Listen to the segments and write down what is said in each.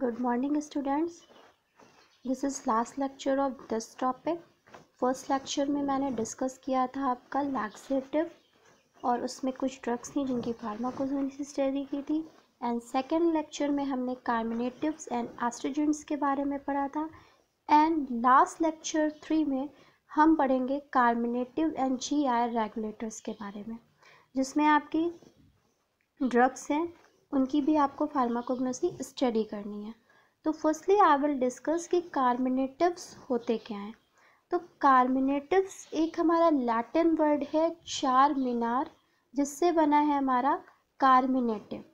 Good morning students this is last lecture of this topic first lecture में मैंने discuss किया था आपका लैक्सेटिव और उसमें कुछ ड्रग्स थी जिनकी फार्माकोजोनिसिस स्टडी की थी एंड सेकेंड लेक्चर में हमने कार्मिनेटिवस एंड एस्ट्रोजेंट्स के बारे में पढ़ा था एंड लास्ट लेक्चर थ्री में हम पढ़ेंगे कार्मिनेटिव एंड जी रेगुलेटर्स के बारे में जिसमें आपकी ड्रग्स हैं उनकी भी आपको फार्माकोग्नोसी स्टडी करनी है तो फर्स्टली आई विल डिस्कस कि कार्मिनेटिव्स होते क्या हैं तो कार्मिनेटिव्स एक हमारा लैटिन वर्ड है चार मीनार जिससे बना है हमारा कार्मिनेटिव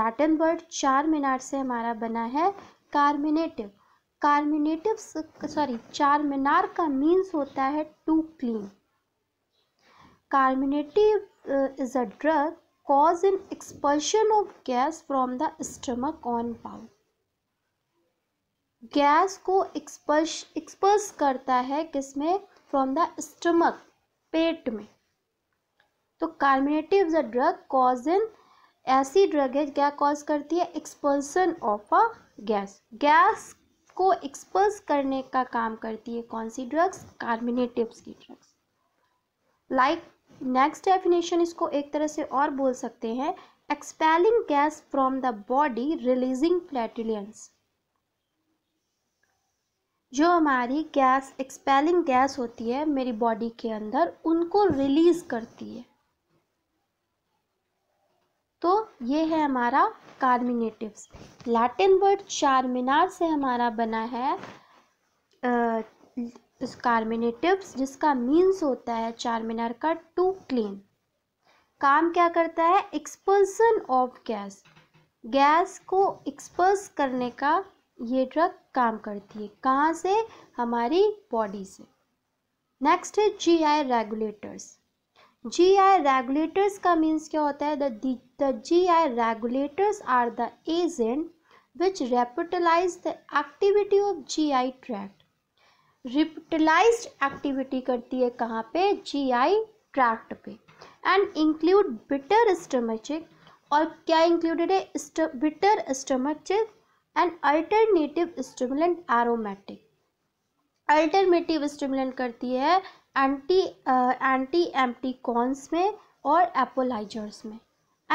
लैटिन वर्ड चार मीनार से हमारा बना है कार्मिनेटिव कार्मिनेटिव सॉरी चार मीनार का मीन्स होता है to clean carminative is a drug cause an expulsion of gas from the stomach on bow gas को एक्सपर्स एक्सपर्स करता है किसमें फ्रॉम द स्टमक पेट में तो कार्मिनेटिव ड्रग कॉज इन ऐसी ड्रग है क्या कॉज करती है expulsion of a gas gas को एक्सपर्स करने का काम करती है कौन सी ड्रग्स कार्मिनेटिव की ड्रग्स लाइक नेक्स्ट डेफिनेशन इसको एक तरह से और बोल सकते हैं expelling gas from the body releasing flatulence जो हमारी गैस एक्सपेलिंग गैस होती है मेरी बॉडी के अंदर उनको रिलीज करती है तो ये है हमारा कार्मिनेटिव्स लैटिन वर्ड चारमिनार से हमारा बना है कार्मिनेटिव्स जिसका मीन्स होता है चार मीनार का टू क्लीन काम क्या करता है एक्सपल्सन ऑफ गैस गैस को एक्सपल्स करने का ये ड्रग काम करती है कहाँ से हमारी बॉडी से नेक्स्ट है G I regulators G I regulators का मीन्स क्या होता है the G I regulators are the agent which revitalise the activity of G I tract revitalised activity करती है कहाँ पे जीआई ट्रैक्ट पे एंड इंक्लूड बिटर स्टमचिक और क्या इंक्लूडेड है bitter stomachic and alternative stimulant aromatic alternative stimulant करती है एंटी एंटी एम्पटिकॉन्स में और एपोलाइजर्स में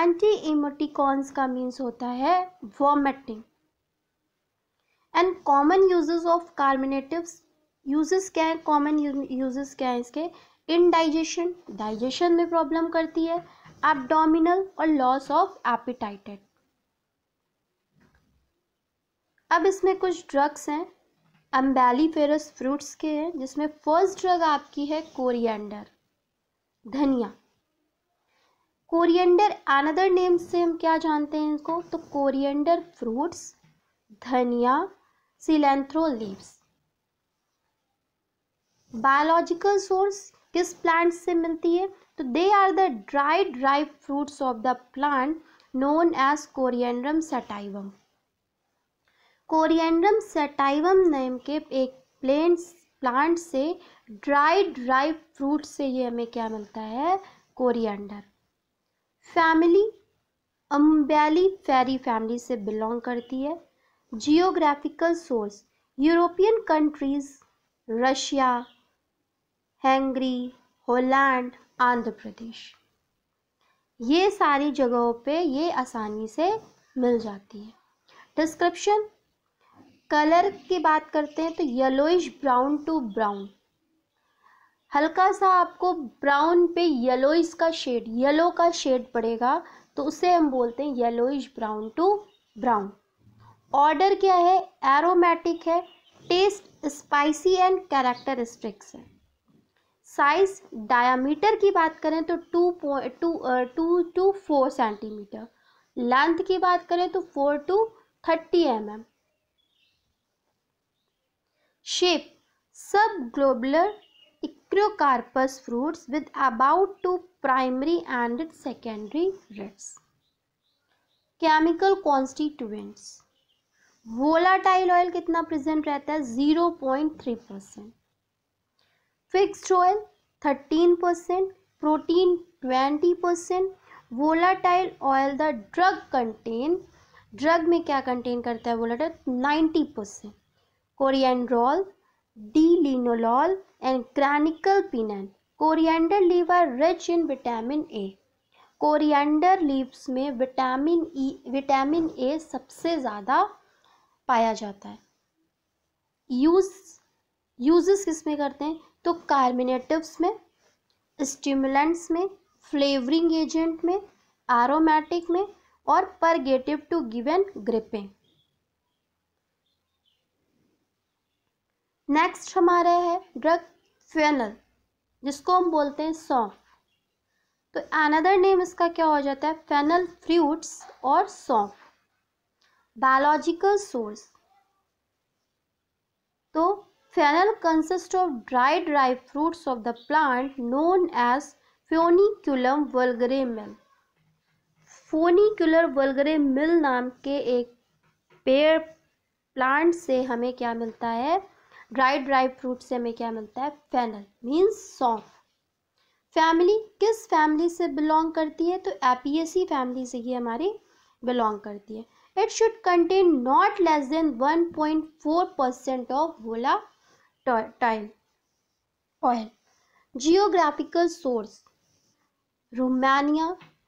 एंटी इमोटिकॉन्स का मीन्स होता है vomiting and common uses of carminatives uses क्या है कॉमन यूजेस क्या है इसके इनडाइजेशन डाइजेशन में प्रॉब्लम करती है एबडोमिनल और लॉस ऑफ एपिटाइटेड अब इसमें कुछ ड्रग्स हैं अम्बेलीफेरस फ्रूट्स के हैं जिसमें फर्स्ट ड्रग आपकी है कोरिएंडर धनिया कोरिएंडर अनदर नेम से हम क्या जानते हैं इनको तो कोरिएंडर फ्रूट्स धनिया सिलेंथ्रो लीव्स बायोलॉजिकल सोर्स किस प्लांट से मिलती है तो they are the dry dry fruits of the plant known as coriandrum sativum coriandrum sativum name के एक प्लेन प्लांट से ड्राई ड्राई फ्रूट से ये हमें क्या मिलता है coriander family umbelliferae family से बिलोंग करती है geographical source European countries Russia Hungary Holland Andhra Pradesh ये सारी जगहों पे ये आसानी से मिल जाती है डिस्क्रिप्शन कलर की बात करते हैं तो येलोइश ब्राउन टू ब्राउन हल्का सा आपको ब्राउन पे येलोइश का शेड येलो का शेड पड़ेगा तो उसे हम बोलते हैं yellowish brown to brown odour क्या है एरोमेटिक है टेस्ट स्पाइसी एंड कैरेक्टरिस्टिक्स है साइज डायामीटर की बात करें तो two point two to to four centimetre length की बात करें तो four to thirty M M shape sub globular cremocarps fruits with about two primary and secondary reds. Chemical constituents volatile oil कितना present रहता है zero point three percent fixed oil thirteen percent protein twenty percent volatile oil the drug contain drug में क्या contain करता है volatile ninety percent coriandrol D linalool and cranical pinene coriander leave are rich in vitamin A coriander leaves में vitamin E e, vitamin A सबसे ज़्यादा पाया जाता है यूज़ यूजेस किस में करते हैं तो कार्बिनेटिव्स में स्टिमुलेंट्स में फ्लेवरिंग एजेंट में आरोमेटिक में और purgative to given griping next हमारे है ड्रग फेनल जिसको हम बोलते हैं सौंफ तो अनदर नेम इसका क्या हो जाता है फेनल फ्रूट्स और सौंफ बायोलॉजिकल सोर्स तो fennel consist of dry dry fruits of the plant known as Funiculum vulgare Mill Foeniculum vulgare Mill नाम के एक पेड़ प्लांट से हमें क्या मिलता है ड्राई ड्राई फ्रूट से हमें क्या मिलता है फेनल मीन्स सौंफ फैमिली किस फैमिली से बिलोंग करती है तो एपीएसी फैमिली से ही हमारी बिलोंग करती है it should contain not less than one point four percent of volatile oil geographical source Romania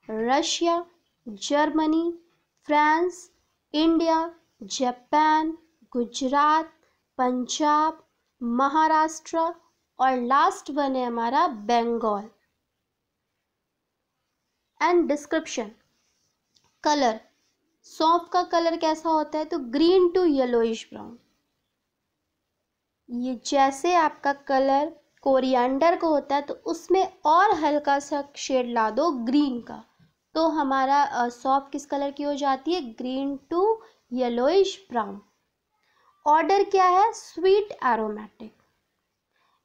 Russia Germany France India Japan Gujarat Punjab Maharashtra और लास्ट वन है हमारा बंगाल एंड डिस्क्रिप्शन कलर सौंफ का कलर कैसा होता है तो ग्रीन टू येलोइश ब्राउन ये जैसे आपका कलर कोरिएंडर को होता है तो उसमें और हल्का सा शेड ला दो ग्रीन का तो हमारा सॉफ्ट किस कलर की हो जाती है green to yellowish brown odour क्या है स्वीट एरोमेटिक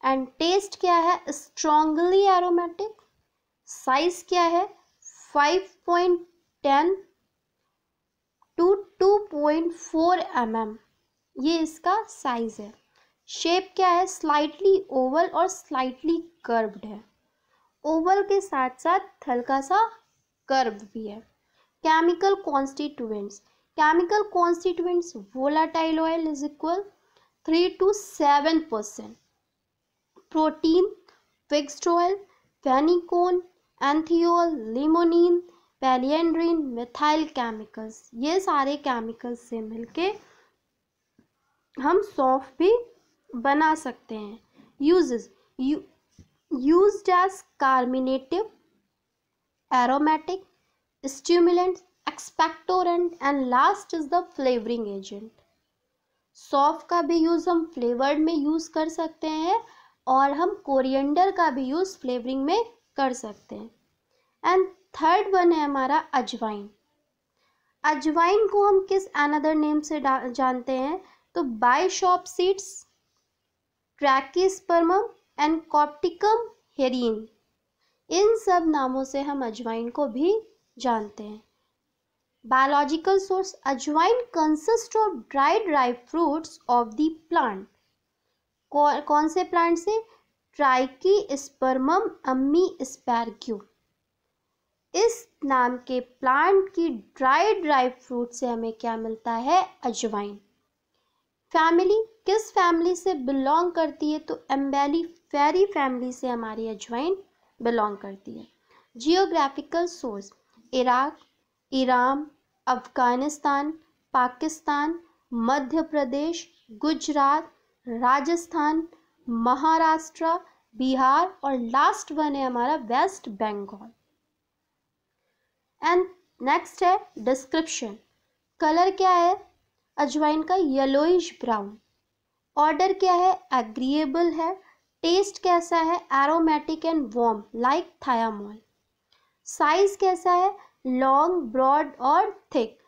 एंड टेस्ट क्या है स्ट्रॉन्गली एरोमेटिक साइज क्या है five point ten to two point four M M ये इसका साइज है शेप क्या है स्लाइटली ओवल और स्लाइटली कर्व्ड है ओवल के साथ साथ हल्का सा कर्व भी है chemical constituents chemical constituents volatile oil is equal three to seven percent protein fixed oil fenchone anethole limonene phellandrene methyl chemicals ये सारे केमिकल्स से मिलके हम सौंफ भी बना सकते हैं uses use as carminative aromatic stimulant expectorant and last is the flavouring agent सौफ का भी यूज़ हम फ्लेवर्ड में यूज़ कर सकते हैं और हम कोरिएंडर का भी यूज़ फ्लेवरिंग में कर सकते हैं एंड थर्ड वन है हमारा अजवाइन अजवाइन को हम किस अनदर नेम से जानते हैं तो bishop seeds trachyspermum and copticum Hiern इन सब नामों से हम अजवाइन को भी जानते हैं biological source ajwain consist of dry dry fruits of the plant कौन से प्लांट से ट्राइकी स्पर्मम अम्मी स्पैरक्यू इस नाम के प्लांट की ड्राई ड्राई फ्रूट से हमें क्या मिलता है अजवाइन फैमिली किस फैमिली से बिलोंग करती है तो एम्बेली फेरी फैमिली से हमारी अजवाइन बिलोंग करती है geographical source Iraq Iran Afghanistan Pakistan Madhya Pradesh Gujarat Rajasthan Maharashtra Bihar और लास्ट वन है हमारा वेस्ट बंगाल एंड नेक्स्ट है डिस्क्रिप्शन कलर क्या है अजवाइन का येलोइश ब्राउन ऑर्डर क्या है एग्रीएबल है टेस्ट कैसा है aromatic and warm like thymol size कैसा है लॉन्ग ब्रॉड और थिक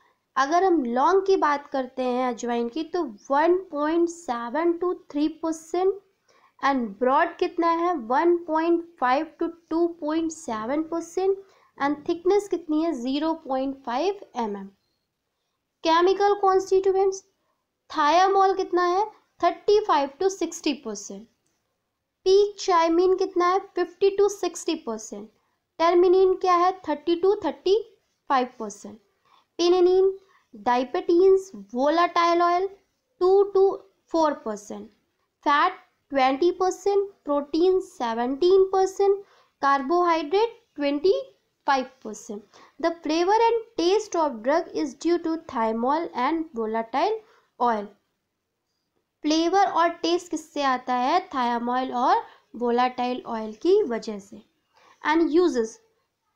अगर हम लॉन्ग की बात करते हैं अजवाइन की तो one point seven to three percent and broad कितना है one point five to two point seven percent and thickness कितनी है zero point five M M chemical constituents thymol कितना है thirty five to sixty percent P cymene कितना है fifty to sixty percent terpinene क्या है thirty to thirty five percent pinene dipentenes volatile oil two to four percent fat twenty percent protein seventeen percent carbohydrate twenty five percent the flavour and taste of drug is due to thymol and volatile oil flavour और taste किससे आता है थायामोल और volatile oil की वजह से and uses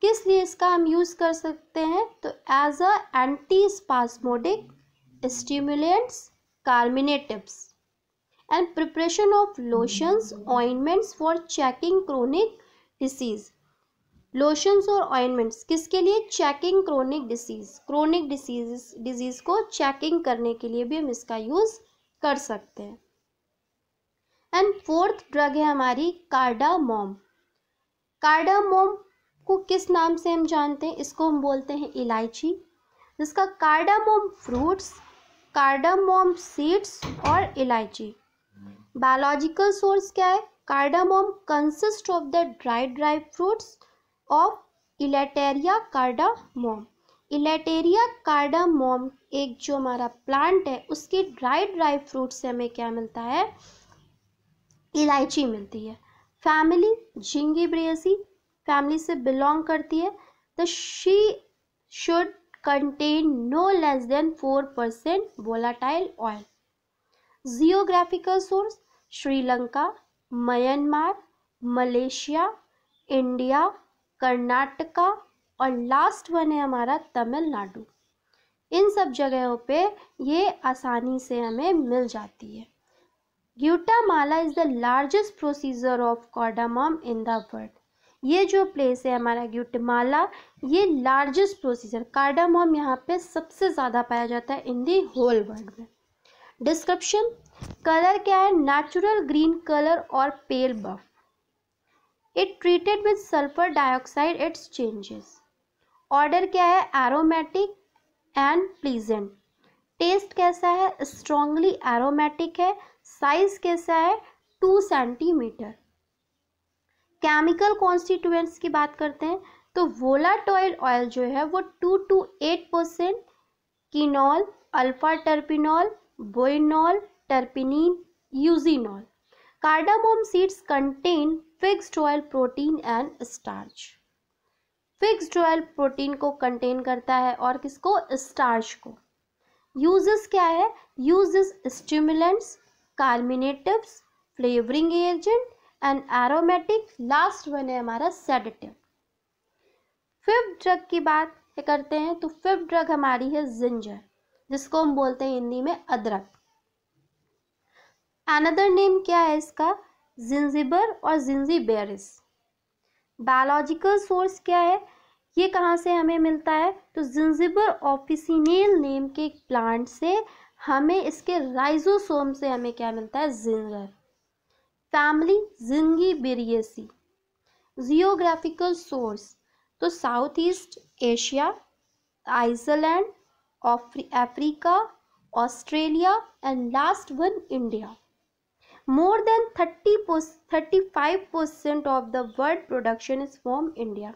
किस लिए इसका हम यूज़ कर सकते हैं तो as a anti spasmodic stimulants carminatives and preparation of lotions ointments for checking chronic disease lotions और ऑइनमेंट्स किसके लिए checking chronic disease chronic disease disease को चेकिंग करने के लिए भी हम इसका यूज कर सकते हैं एंड फोर्थ ड्रग है हमारी कार्डामोम कार्डामोम को किस नाम से हम जानते हैं इसको हम बोलते हैं इलायची जिसका कार्डामोम फ्रूट्स कार्डामोम सीड्स और इलायची बायोलॉजिकल सोर्स क्या है cardamom consist of the dry dry fruits of Elettaria cardamom Elettaria cardamom एक जो हमारा प्लांट है उसके ड्राई ड्राई फ्रूट से हमें क्या मिलता है इलायची मिलती है फैमिली ब्रेसी फैमिली से बिलोंग करती है the she should contain no less than four percent volatile oil geographical source Sri Lanka Myanmar Malaysia India Karnataka और लास्ट वन है हमारा तमिलनाडु इन सब जगहों पे ये आसानी से हमें मिल जाती है Guatemala is the largest procedure of cardamom in the world ये जो प्लेस है हमारा ग्यूटमाला ये लार्जेस्ट प्रोसीजर कार्डामोम यहाँ पे सबसे ज़्यादा पाया जाता है इन दी होल वर्ल्ड में डिस्क्रिप्शन कलर क्या है नेचुरल ग्रीन कलर और pale buff it treated with sulphur dioxide its changes odour क्या है एरोमेटिक एंड प्लीजेंट टेस्ट कैसा है स्ट्रॉन्गली एरोमेटिक है साइज कैसा है टू सेंटीमीटर केमिकल कॉन्स्टिट्यूएंट्स की बात करते हैं तो वोलाटॉयल ऑयल जो है वो two to eight percent cineole alpha terpineol borneol terpinene eugenol cardamom seeds contain fixed oil protein and starch fixed oil protein को कंटेन करता है और किसको स्टार्च को यूजेस क्या है uses stimulants carminatives flavouring agent and aromatic last one है हमारा सेडेटिव फिफ्थ ड्रग की बात करते हैं तो फिफ्थ ड्रग हमारी है जिंजर जिसको हम बोलते हैं हिंदी में अदरक अनदर नेम क्या है इसका जिंजिबर और जिंजीबेरिस बायोलॉजिकल सोर्स क्या है ये कहाँ से हमें मिलता है तो जिंजिबर ऑफिसिनेल नेम के प्लांट से हमें इसके राइजोसोम से हमें क्या मिलता है ginger family Zingiberaceae geographical source तो South East Asia island Africa Australia and last one India more than thirty thirty five percent of the world production is from India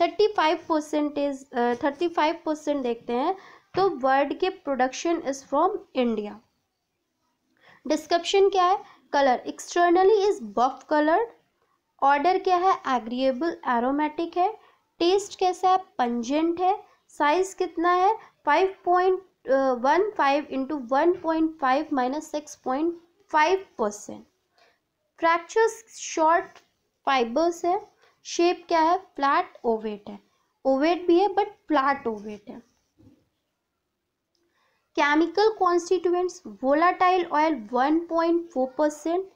thirty five percent is thirty five percent देखते हैं तो world के production is from India description क्या है colour externally is buff colour odour क्या है agreeable aromatic है taste कैसा है पंजेंट है साइज कितना है five point one five into one point five minus six point five percent fracture short fibres है शेप क्या है फ्लैट ओवेट है ओवेट भी है बट फ्लैट ओवेट है chemical constituents volatile oil 1.4 percent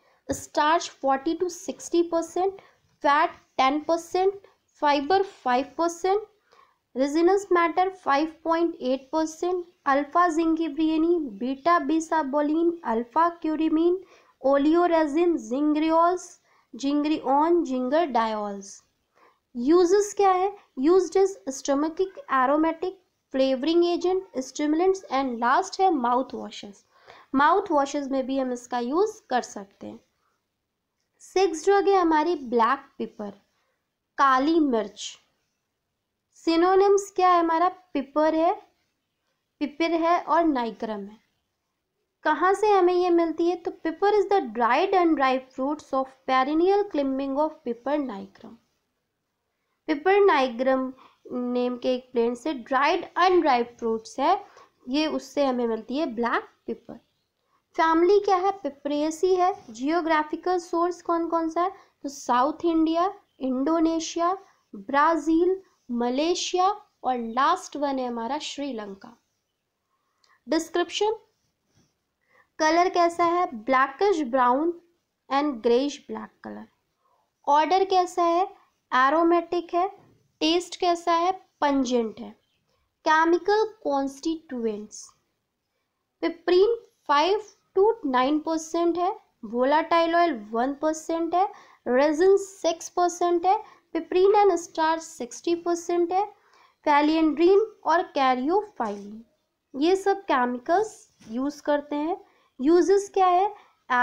starch 40 to 60 percent fat 10 percent fibre 5 percent resinous matter 5.8 percent alpha zingiberene beta bisabolene alpha curcumene oleoresin gingerols zingerone gingerdiols uses क्या है use is stomachic aromatic flavouring agent stimulants and last है mouthwashes mouthwashes में भी हम इसका use कर सकते हैं सिक्स ड्रग है हमारी ब्लैक पेपर काली मिर्च सिनोनिम्स क्या है हमारा पिपर है पिपर है और नाइक्रम है कहाँ से हमें ये मिलती है तो pepper is the dried and dry fruits of perennial climbing of Piper nigrum Piper nigrum name के एक प्लेन से ड्राइड एंड ड्राई फ्रूट्स है ये उससे हमें मिलती है ब्लैक पिपर फैमिली क्या है पिपरेसी है जियोग्राफिकल सोर्स कौन कौन सा है तो South India Indonesia Brazil Malaysia और लास्ट वन है हमारा श्रीलंका डिस्क्रिप्शन कलर कैसा है blackish brown and greyish black colour odour कैसा है एरोमेटिक है टेस्ट कैसा है पंजेंट है chemical constituents piperine five to nine percent है वोलाटाइल ऑयल वन परसेंट है रेजिन सिक्स परसेंट है piperine and starch sixty percent है फैलियनड्रीन और कैरियोफाइलिन ये सब केमिकल्स यूज़ करते हैं यूजेस क्या है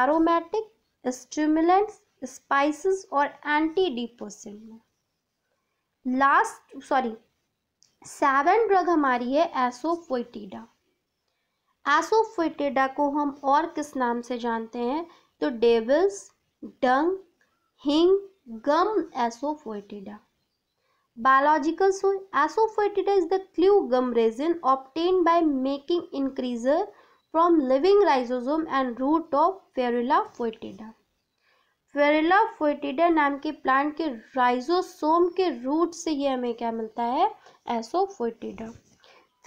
एरोमेटिक स्टिमुलेंट्स स्पाइसेस और एंटी डिपोसेंट में लास्ट सॉरी सेवन ड्रग हमारी है एसोफोइटिडा एसोफोइटिडा को हम और किस नाम से जानते हैं तो डेविल्स डंग हिंग gum Asophytida. Biological soil Asophytida is the clue gum resin obtained by making increaser from living rhizosome and root of Ferula foetida. फेरेला फोइटिडा नाम के प्लांट के राइजोसोम के रूट से ये हमें क्या मिलता है एसोफोइटिडा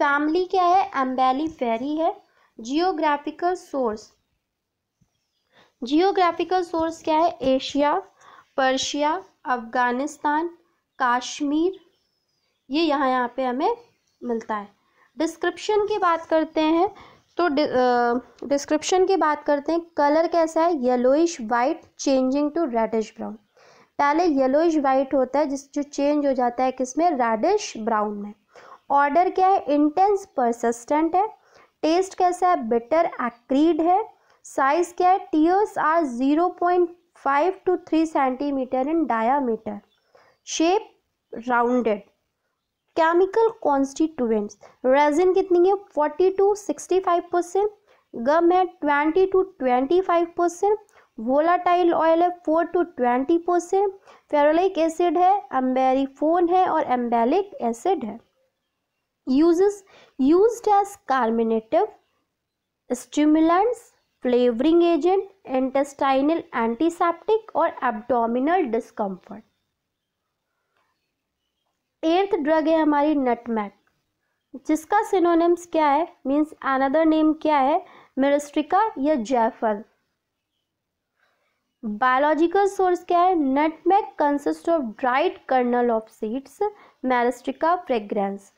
फैमिली क्या है एम्बेली फेरी है जियोग्राफिकल सोर्स जियोग्राफिकल सोर्स क्या है एशिया पर्शिया अफ़गानिस्तान काश्मीर ये यहाँ यहाँ पे हमें मिलता है डिस्क्रिप्शन की बात करते हैं तो डिस्क्रिप्शन की बात करते हैं कलर कैसा है yellowish white changing to reddish brown पहले येलोइश वाइट होता है जिस जो चेंज हो जाता है किसमें रेडिश ब्राउन में ऑर्डर क्या है इंटेंस परसिस्टेंट है टेस्ट कैसा है बिटर एक्रीड है साइज़ क्या है tears are zero point five to three centimetre in diameter shape rounded chemical constituents resin कितनी है forty to sixty five percent gum है twenty to twenty five percent volatile oil है four to twenty percent ferulic acid है umbelliferone है और umbellic acid है uses used as carminative stimulants flavouring agent intestinal antiseptic और abdominal discomfort earth drug है हमारी नटमैक जिसका सिनोनिम्स क्या है मींस अनदर नेम क्या है मिरिस्ट्रिका या जैफल बायोलॉजिकल सोर्स क्या है nutmeg consist of dried kernel of seeds Myristica fragrans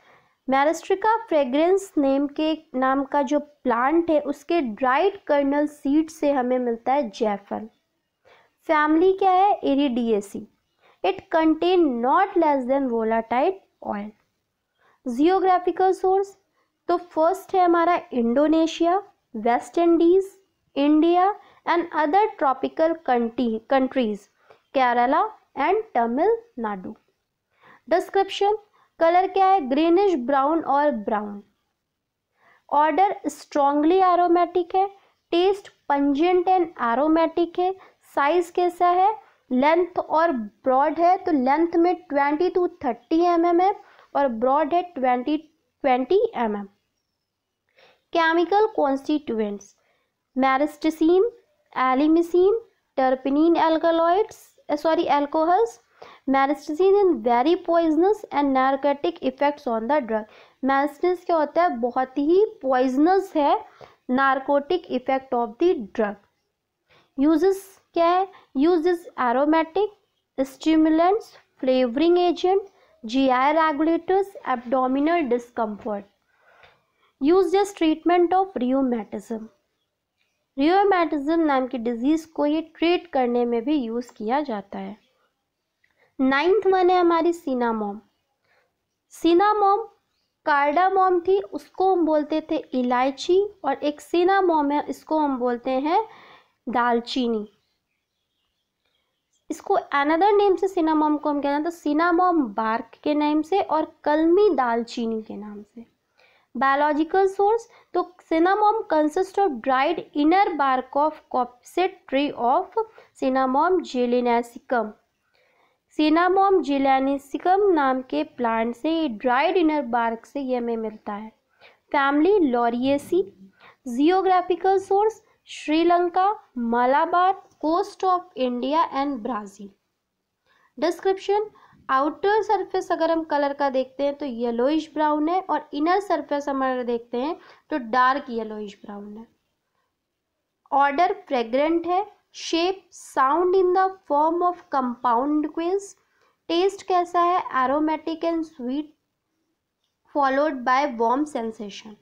Myristica fragrans name के नाम का जो प्लांट है उसके ड्राइड कर्नल सीड से हमें मिलता है जैफल फैमिली क्या है एरीडीएसी it contain not less than volatile oil geographical source तो फर्स्ट है हमारा Indonesia West Indies India and other tropical countries Kerala and Tamil Nadu description colour क्या है ग्रीनिश ब्राउन और ब्राउन ऑर्डर स्ट्रांगली एरोमेटिक है टेस्ट पंजेंट एंड एरोमेटिक है size कैसा है लेंथ और ब्रॉड है तो लेंथ में twenty to thirty M M है और ब्रॉड है twenty twenty M M chemical constituents myristicin elemicin terpinene alkaloids sorry alcohols myristin in very poisonous and narcotic effects on the drug myristin क्या होता है बहुत ही पॉइजनस है narcotic effect of the drug uses क्या है use aromatic stimulants flavouring agent G I regulators abdominal discomfort use as treatment of rheumatism rheumatism नाम की डिजीज़ को ये ट्रीट करने में भी यूज़ किया जाता है नाइन्थ वन है हमारी सीनामोम सीनामोम कार्डामोम थी उसको हम बोलते थे इलायची और एक सीनामोम है इसको हम बोलते हैं दालचीनी इसको अनदर नेम से सिनामोम को हम क्या जानते हैं तो सिनामोम बार्क के नाम से और कलमी दालचीनी के नाम से बायोलॉजिकल सोर्स तो cinnamon consist of dried inner bark of coppiced tree of Cinnamomum zeylanicum Cinnamomum zeylanicum नाम के प्लांट से ड्राई डिनर बार्क से यह हमें मिलता है family Lauraceae geographical source Sri Lanka Malabar coast of India and Brazil description outer surface अगर हम कलर का देखते हैं तो येलोइश ब्राउन है और इनर सरफेस हम अगर देखते हैं तो डार्क येलोइश ब्राउन है ऑर्डर फ्रेग्रेंट है shape found in the form of compound quills taste कैसा है aromatic and sweet followed by warm sensation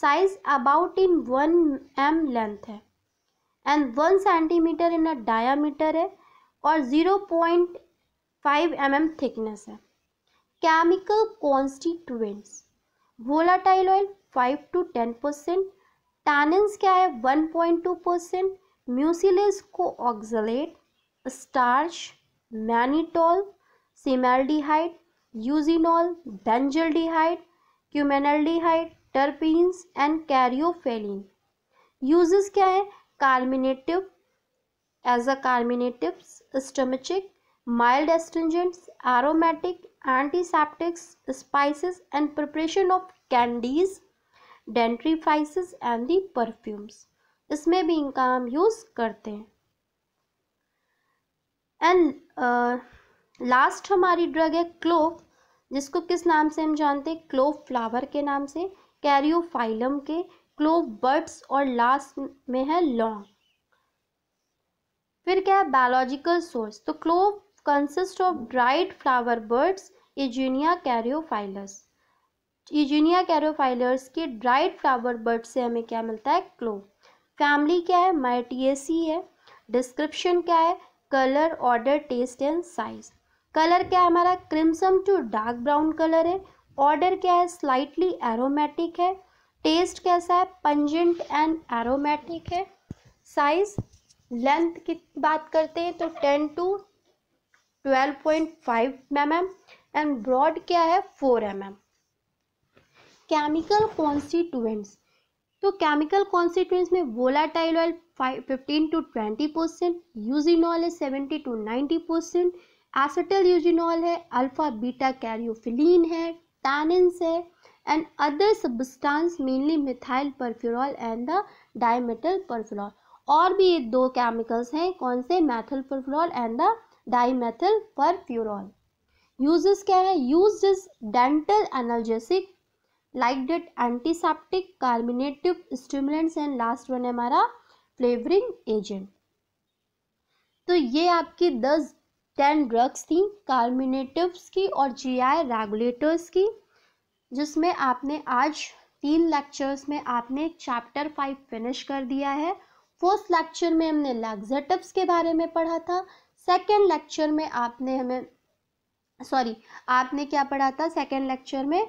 size about in one M length है and one centimetre in a diameter है और zero point five M M thickness है chemical constituents volatile oil five to ten percent tannins क्या है one point two percent mucilage को oxalate starch mannitol cinnamaldehyde eugenol benzaldehyde cumaldehyde terpenes and caryophyllene uses क्या है carminative as a carminative stomachic mild astringents aromatic antiseptics spices and preparation of candies dentifrices and the perfumes इसमें भी इनका हम use करते हैं and last uh, हमारी drug है क्लोव जिसको किस नाम से हम जानते हैं क्लोव फ्लावर के नाम से कैरियोफाइलम के क्लोव बर्ड्स और लास्ट में है लॉन्ग फिर क्या है बायोलॉजिकल सोर्स तो clove consist of dried flower buds Eugenia caryophyllus Eugenia caryophyllus के ड्राइड फ्लावर बर्ड से हमें क्या मिलता है क्लोव फैमिली क्या है माइटीएसी है डिस्क्रिप्शन क्या है colour odour taste and size colour क्या है हमारा crimson to dark brown colour है ऑर्डर क्या है स्लाइटली एरोमेटिक है टेस्ट कैसा है पंजेंट एंड एरोमेटिक है साइज लेंथ की बात करते हैं तो ten to twelve point five M M and broad क्या है four M M chemical constituents तो केमिकल कॉन्स्टिट्यूंस में volatile oil 15 to 20 percent eugenol है 70 टू 90 परसेंट एसिटल यूजिनॉल है अल्फा बीटा कैरियोफिलीन है टैनिन्स है and other substances mainly methyl furfural and the dimethyl furfural और भी ये दो केमिकल्स हैं कौन से methyl furfural and the dimethyl furfural uses क्या है use dental analgesic like that antiseptic carminative stimulants and last one है हमारा फ्लेवरिंग एजेंट तो ये आपकी दस टेन ड्रग्स थी कार्बिनेटिव्स की और जीआई रेगुलेटर्स की जिसमें आपने आज तीन लेक्चर्स में आपने चैप्टर फाइव फिनिश कर दिया है फर्स्ट लेक्चर में हमने लग्जेटिव्स के बारे में पढ़ा था सेकेंड लेक्चर में आपने हमें सॉरी आपने क्या पढ़ा था सेकेंड लेक्चर में